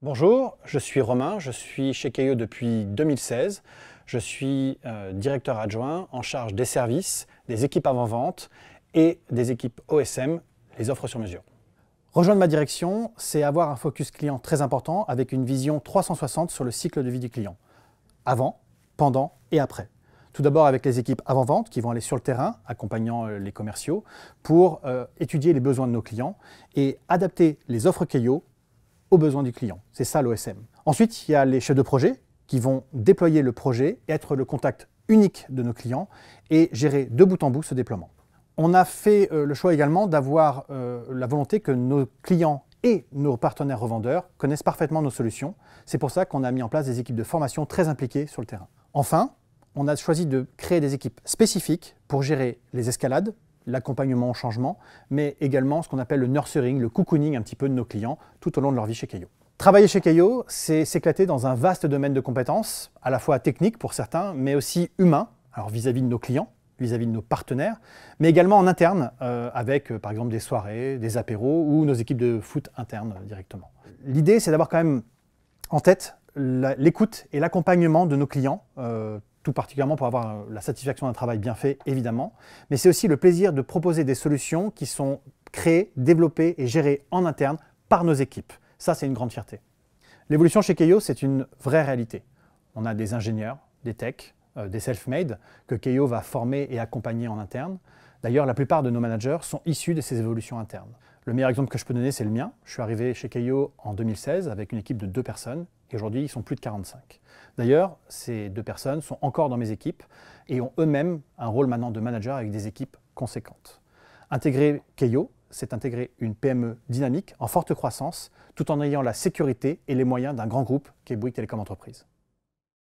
Bonjour, je suis Romain, je suis chez Caillot depuis 2016. Je suis euh, directeur adjoint en charge des services, des équipes avant-vente et des équipes OSM, les offres sur mesure. Rejoindre ma direction, c'est avoir un focus client très important avec une vision 360 sur le cycle de vie du client. Avant, pendant et après. Tout d'abord avec les équipes avant-vente qui vont aller sur le terrain, accompagnant euh, les commerciaux, pour euh, étudier les besoins de nos clients et adapter les offres Keio aux besoins du client. C'est ça l'OSM. Ensuite, il y a les chefs de projet qui vont déployer le projet, être le contact unique de nos clients et gérer de bout en bout ce déploiement. On a fait euh, le choix également d'avoir euh, la volonté que nos clients et nos partenaires revendeurs connaissent parfaitement nos solutions. C'est pour ça qu'on a mis en place des équipes de formation très impliquées sur le terrain. Enfin, on a choisi de créer des équipes spécifiques pour gérer les escalades, l'accompagnement au changement, mais également ce qu'on appelle le nurturing, le cocooning un petit peu de nos clients tout au long de leur vie chez Caillot. Travailler chez Caillot, c'est s'éclater dans un vaste domaine de compétences, à la fois technique pour certains, mais aussi humain, alors vis-à-vis de nos clients, vis-à-vis de nos partenaires, mais également en interne, euh, avec euh, par exemple des soirées, des apéros ou nos équipes de foot interne euh, directement. L'idée, c'est d'avoir quand même en tête l'écoute et l'accompagnement de nos clients tout particulièrement pour avoir euh, la satisfaction d'un travail bien fait, évidemment, mais c'est aussi le plaisir de proposer des solutions qui sont créées, développées et gérées en interne par nos équipes. Ça, c'est une grande fierté. L'évolution chez Keio, c'est une vraie réalité. On a des ingénieurs, des techs, euh, des self-made que Keio va former et accompagner en interne. D'ailleurs, la plupart de nos managers sont issus de ces évolutions internes. Le meilleur exemple que je peux donner, c'est le mien. Je suis arrivé chez Keio en 2016 avec une équipe de deux personnes et aujourd'hui, ils sont plus de 45. D'ailleurs, ces deux personnes sont encore dans mes équipes et ont eux-mêmes un rôle maintenant de manager avec des équipes conséquentes. Intégrer Keio, c'est intégrer une PME dynamique en forte croissance tout en ayant la sécurité et les moyens d'un grand groupe qui est Bouygues Télécom Entreprise.